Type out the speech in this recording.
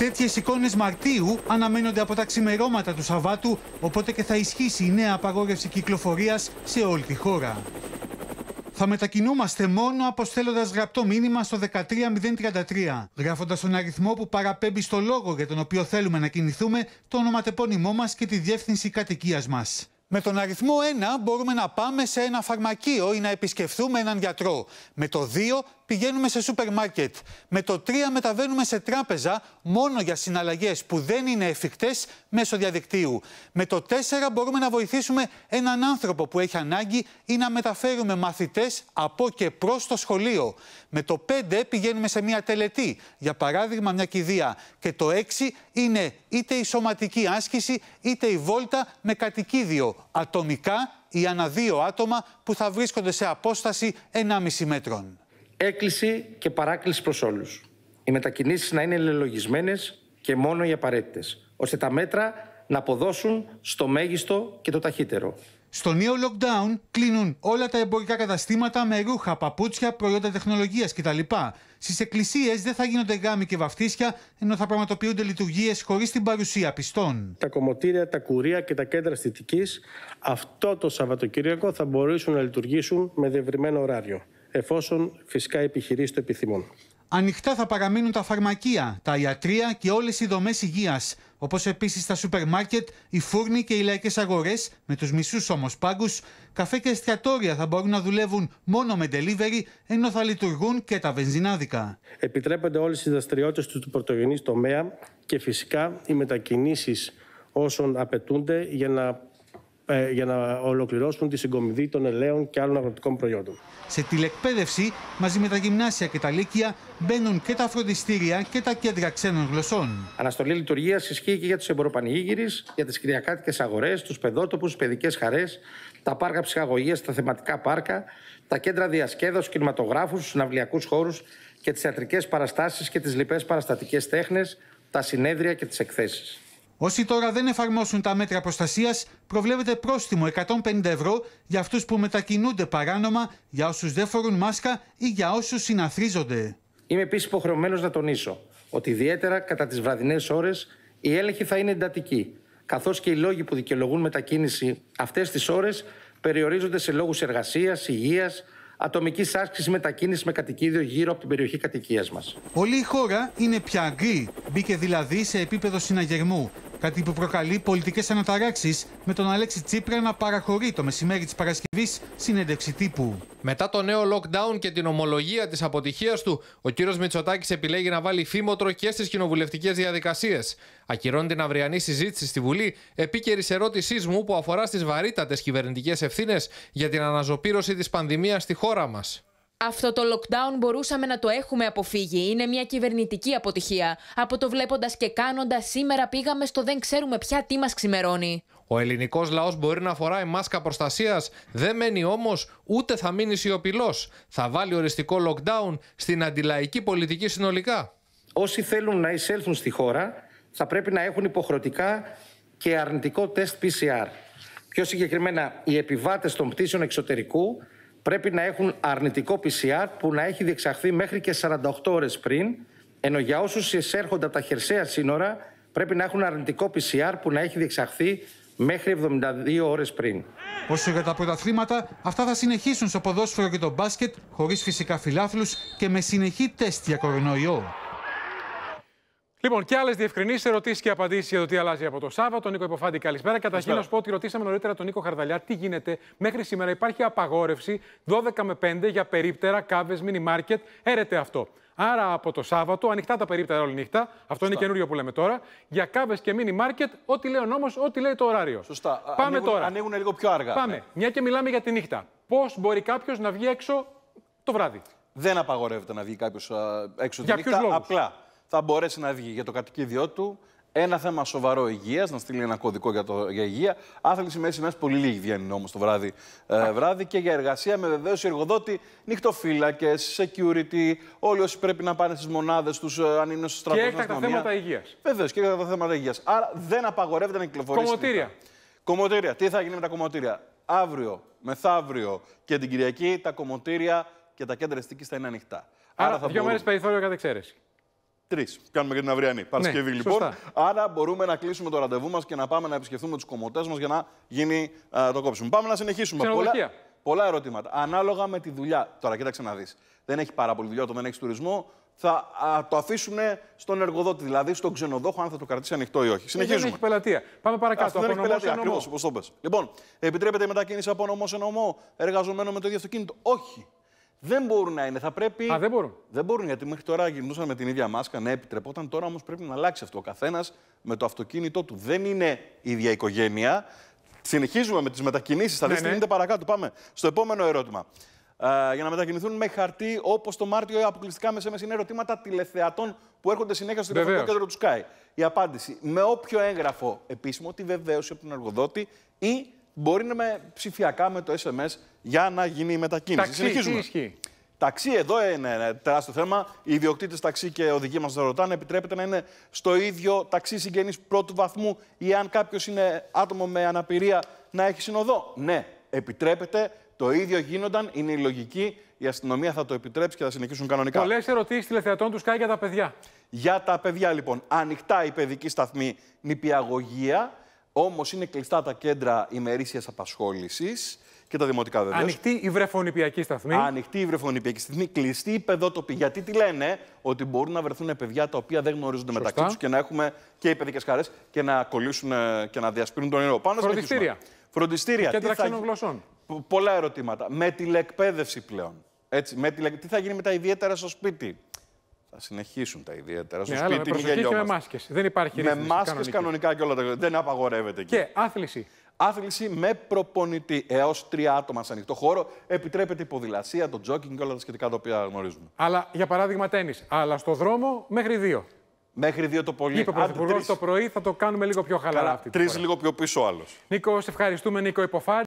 Τέτοιες εικόνες Μαρτίου αναμένονται από τα ξημερώματα του Σαββάτου, οπότε και θα ισχύσει η νέα απαγόρευση κυκλοφορίας σε όλη τη χώρα. Θα μετακινούμαστε μόνο αποστέλλοντας γραπτό μήνυμα στο 13033, γράφοντας τον αριθμό που παραπέμπει στο λόγο για τον οποίο θέλουμε να κινηθούμε, το ονοματεπώνυμό μας και τη διεύθυνση κατοικίας μας. Με τον αριθμό 1 μπορούμε να πάμε σε ένα φαρμακείο ή να επισκεφθούμε έναν γιατρό. Με το 2 πηγαίνουμε σε σούπερ μάρκετ. Με το 3 μεταβαίνουμε σε τράπεζα μόνο για συναλλαγές που δεν είναι εφικτές μέσω διαδικτύου. Με το 4 μπορούμε να βοηθήσουμε έναν άνθρωπο που έχει ανάγκη ή να μεταφέρουμε μαθητές από και προς το σχολείο. Με το 5 πηγαίνουμε σε μια τελετή, για παράδειγμα μια κηδεία. Και το 6 είναι είτε η σωματική άσκηση είτε η βόλτα με κατοικίδιο ατομικά ή ανά δύο άτομα που θα βρίσκονται σε απόσταση 1,5 μέτρων. Έκκληση και παράκληση προς όλους. Οι μετακινήσεις να είναι ελελογισμένες και μόνο οι απαραίτητες, ώστε τα μέτρα να αποδώσουν στο μέγιστο και το ταχύτερο. Στο νέο lockdown κλείνουν όλα τα εμπορικά καταστήματα με ρούχα, παπούτσια, προϊόντα τεχνολογίας κτλ. Στις εκκλησίες δεν θα γίνονται γάμοι και βαφτίσια, ενώ θα πραγματοποιούνται λειτουργίες χωρίς την παρουσία πιστών. Τα κομμωτήρια, τα κουρία και τα κέντρα αισθητική αυτό το Σαββατοκύριακο θα μπορέσουν να λειτουργήσουν με διευρυμένο ωράριο, εφόσον φυσικά οι επιχειρήσεις το επιθυμούν. Ανοιχτά θα παραμείνουν τα φαρμακεία, τα ιατρία και όλες οι δομές υγείας, όπως επίσης τα σούπερ μάρκετ, οι φούρνοι και οι λαϊκές αγορές, με τους μισούς όμως πάγκους, καφέ και εστιατόρια θα μπορούν να δουλεύουν μόνο με delivery, ενώ θα λειτουργούν και τα βενζινάδικα. Επιτρέπονται όλες οι δραστηριότητες του πρωτογενής τομέα και φυσικά οι μετακινήσεις όσων απαιτούνται για να ε, για να ολοκληρώσουν τη συγκομιδή των ελαίων και άλλων αγροτικών προϊόντων. Σε τηλεκπαίδευση, μαζί με τα γυμνάσια και τα λύκεια, μπαίνουν και τα φροντιστήρια και τα κέντρα ξένων γλωσσών. Αναστολή λειτουργίας ισχύει και για τους εμποροπανηγύρι, για τις κυριακάτικε αγορές, τους παιδότοπους, τι παιδικές χαρές, τα πάρκα ψυχαγωγίας, τα θεματικά πάρκα, τα κέντρα διασκέδαση, κινηματογράφους, τους συναυλιακού χώρους και τις ιατρικές παραστάσεις και τις λοιπές παραστατικές τέχνες, τα συνέδρια και τις εκθέσεις. Όσοι τώρα δεν εφαρμόσουν τα μέτρα προστασίας, προβλέπεται πρόστιμο 150 ευρώ για αυτούς που μετακινούνται παράνομα, για όσους δεν φορούν μάσκα ή για όσους συναθρίζονται. Είμαι επίσης υποχρεωμένος να τονίσω ότι ιδιαίτερα κατά τις βραδινές ώρες η έλεγχη θα είναι εντατική, καθώς και οι λόγοι που δικαιολογούν μετακίνηση αυτές τις ώρες περιορίζονται σε λόγους εργασίας, υγείας, ατομικής άσκησης μετακίνησης με κατοικίδιο γύρω από την περιοχή κατοικίας μας. Όλη η χώρα είναι πια γκρι. Μπήκε δηλαδή σε επίπεδο συναγερμού. Κάτι που προκαλεί πολιτικές αναταράξεις με τον Αλέξη Τσίπρα να παραχωρεί το μεσημέρι της Παρασκευής συνέντευξη τύπου. Μετά το νέο lockdown και την ομολογία της αποτυχίας του, ο κύριος Μητσοτάκης επιλέγει να βάλει φήμοτρο και στις κοινοβουλευτικές διαδικασίες. Ακυρώνει την αυριανή συζήτηση στη Βουλή, επίκαιρης ερώτησής μου που αφορά στις βαρύτατες κυβερνητικές ευθύνες για την αναζωπήρωση της πανδημίας στη χώρα μας. Αυτό το lockdown μπορούσαμε να το έχουμε αποφύγει. Είναι μια κυβερνητική αποτυχία. Από το βλέποντας και κάνοντας, σήμερα πήγαμε στο δεν ξέρουμε πια τι μας ξημερώνει. Ο ελληνικός λαός μπορεί να φοράει μάσκα προστασίας, δεν μένει όμως ούτε θα μείνει σιωπηλός. Θα βάλει οριστικό lockdown στην αντιλαϊκή πολιτική συνολικά. Όσοι θέλουν να εισέλθουν στη χώρα θα πρέπει να έχουν υποχρεωτικά και αρνητικό τεστ PCR. Πιο συγκεκριμένα, οι επιβάτες των πτήσεων εξωτερικού πρέπει να έχουν αρνητικό PCR που να έχει διεξαχθεί μέχρι και 48 ώρες πριν, ενώ για όσους εισέρχονται από τα χερσαία σύνορα πρέπει να έχουν αρνητικό PCR που να έχει διεξαχθεί μέχρι 72 ώρες πριν. Όσο για τα πρωταθλήματα, αυτά θα συνεχίσουν στο ποδόσφαιρο και το μπάσκετ, χωρίς φυσικά φιλάθλους και με συνεχή τεστ για κορονοϊό. Λοιπόν, και άλλες διευκρινήσεις, ερωτήσεις και απαντήσεις για το τι αλλάζει από το Σάββατο. Νίκο Υποφάντη, καλησπέρα. Καταρχήν, να σου πω ότι ρωτήσαμε νωρίτερα τον Νίκο Χαρδαλιά τι γίνεται. Μέχρι σήμερα υπάρχει απαγόρευση 12 με 5 για περίπτερα, κάβες, μίνι μάρκετ. Έρεται αυτό. Άρα από το Σάββατο, ανοιχτά τα περίπτερα όλη νύχτα. Αυτό Σωστά. είναι καινούριο που λέμε τώρα. Για κάβες και μίνι μάρκετ, ό,τι λέει ο νόμος, ό,τι λέει το ωράριο. Σωστά. Πάμε ανοίγουν, τώρα. Ανοίγουν λίγο πιο αργά. Πάμε. Ναι. Μια και μιλάμε για τη νύχτα. Πώς μπορεί κάποιος να βγει έξω το βράδυ. Δεν απαγορεύεται να βγει κάποιος έξω τη νύχτα. Απλά θα μπορέσει να βγει για το κατοικίδιό του. Ένα θέμα σοβαρό υγείας, να στείλει ένα κωδικό για, το, για υγεία. Άθληση μέση πολύ λίγή βγαίνουν όμως το βράδυ, ε, βράδυ. Και για εργασία με βεβαίωση εργοδότη, νυχτοφύλακες, security, όλοι όσοι πρέπει να πάνε στις μονάδες τους, ε, αν είναι στους στρατό. Και έκτακτα θέματα υγείας. Βεβαίως και έκτακτα θέματα υγείας. Άρα δεν απαγορεύεται να κυκλοφορήσει. Κομωτήρια. Κομωτήρια, Τι θα γίνει με τα κομωτήρια. Αύριο, μεθαύριο και την Κυριακή τα κομωτήρια και τα κέντρα εστική θα είναι ανοιχτά. Άρα, Άρα θα δύο μέρες περιθώριο κατά εξαίρεση. Τρεις. Κάνουμε και την αυριανή. Ναι, Παρασκευή ναι, λοιπόν. Σωστά. Άρα μπορούμε να κλείσουμε το ραντεβού μας και να πάμε να επισκεφθούμε τους κομμωτές μας για να γίνει α, το κόψιμο. Πάμε να συνεχίσουμε. Πολλά, πολλά ερωτήματα. Ανάλογα με τη δουλειά. Τώρα, κοίταξε να δεις. Δεν έχει πάρα πολύ δουλειά όταν δεν έχεις τουρισμό. Θα α, το αφήσουν στον εργοδότη, δηλαδή στον ξενοδόχο, αν θα το κρατήσει ανοιχτό ή όχι. Συνεχίζουμε. Δεν έχει πελατεία. Πάμε παρακάτω. Αυτό δεν έχει πελατεία. Ακριβώ όπως το Λοιπόν, επιτρέπεται η μετακίνηση από νομό σε νομό εργαζομένο με το ίδιο αυτοκίνητο. Όχι. Δεν μπορούν να είναι. Θα πρέπει... Α, δεν μπορούν. Δεν μπορούν γιατί μέχρι τώρα γυρνούσαν με την ίδια μάσκα, ναι, επιτρεπόταν. Τώρα όμως πρέπει να αλλάξει αυτό. Ο καθένας με το αυτοκίνητό του. Δεν είναι η ίδια οικογένεια. Συνεχίζουμε με τις μετακινήσεις. Θα ναι, δείτε τι ναι. παρακάτω. Πάμε στο επόμενο ερώτημα. Ε, για να μετακινηθούν με χαρτί όπως το Μάρτιο αποκλειστικά με είναι ερωτήματα τηλεθεατών που έρχονται συνέχεια στο τηλεφωνικό κέντρο του Sky. Η απάντηση με όποιο έγγραφο επίσημο, τη βεβαίωση από τον εργοδότη ή μπορεί να με ψηφιακά με το SMS για να γίνει η μετακίνηση. Ταξί, Συνεχίζουμε. Τι ισχύει. Ταξί, εδώ είναι ένα τεράστιο θέμα. Οι ιδιοκτήτες ταξί και οδηγοί μας το ρωτάνε. Επιτρέπεται να είναι στο ίδιο ταξί συγγενής πρώτου βαθμού ή αν κάποιος είναι άτομο με αναπηρία να έχει συνοδό. Ναι, επιτρέπεται. Το ίδιο γίνονταν. Είναι η λογική. Η αστυνομία θα το επιτρέψει και θα συνεχίσουν κανονικά. Πολλές ερωτήσεις τηλεθεατών τους Σκάι για τα παιδιά. Για τα παιδιά, λοιπόν. Ανοιχτά η παιδική σταθμή νηπιαγωγία. Όμως είναι κλειστά τα κέντρα ημερήσιας απασχόλησης και τα δημοτικά βεβαίως. Ανοιχτή η βρεφονιπιακή σταθμή. Ανοιχτή η βρεφονιπιακή σταθμή, κλειστή η παιδότοπη. Γιατί τι λένε, ότι μπορούν να βρεθούν παιδιά τα οποία δεν γνωρίζονται Σωστά. μεταξύ τους και να έχουμε και οι παιδικές χαρές και να κολλήσουν ε, και να διασπείρουν τον ήρωα. Πάνω Φροντιστήρια. Φροντιστήρια. Κέντρα ξένων γλωσσών. Πολλά ερωτήματα. Με τηλεκπαίδευση πλέον. Έτσι, με Τι θα γίνει με τα ιδιαίτερα στο σπίτι. Θα συνεχίσουν τα ιδιαίτερα. Ναι, στο ναι, σπίτι αλλά με προσοχή και με μάσκες. Δεν υπάρχει Με μάσκες κανονικά και όλα τα Δεν απαγορεύεται εκεί. Και άθληση. Άθληση με προπονητή. Έως τρία άτομα σε ανοιχτό χώρο επιτρέπεται η ποδηλασία, το τζόκινγκ και όλα τα σχετικά τα οποία γνωρίζουμε. Αλλά για παράδειγμα τέννη. Αλλά στο δρόμο μέχρι δύο. Μέχρι δύο το πολύ. Είπε ο Πρωθυπουργό το πρωί θα το κάνουμε λίγο πιο χαλαρά. Τρει λίγο πιο πίσω άλλος. Νίκο, σε ευχαριστούμε, Νίκο Υποφάρη.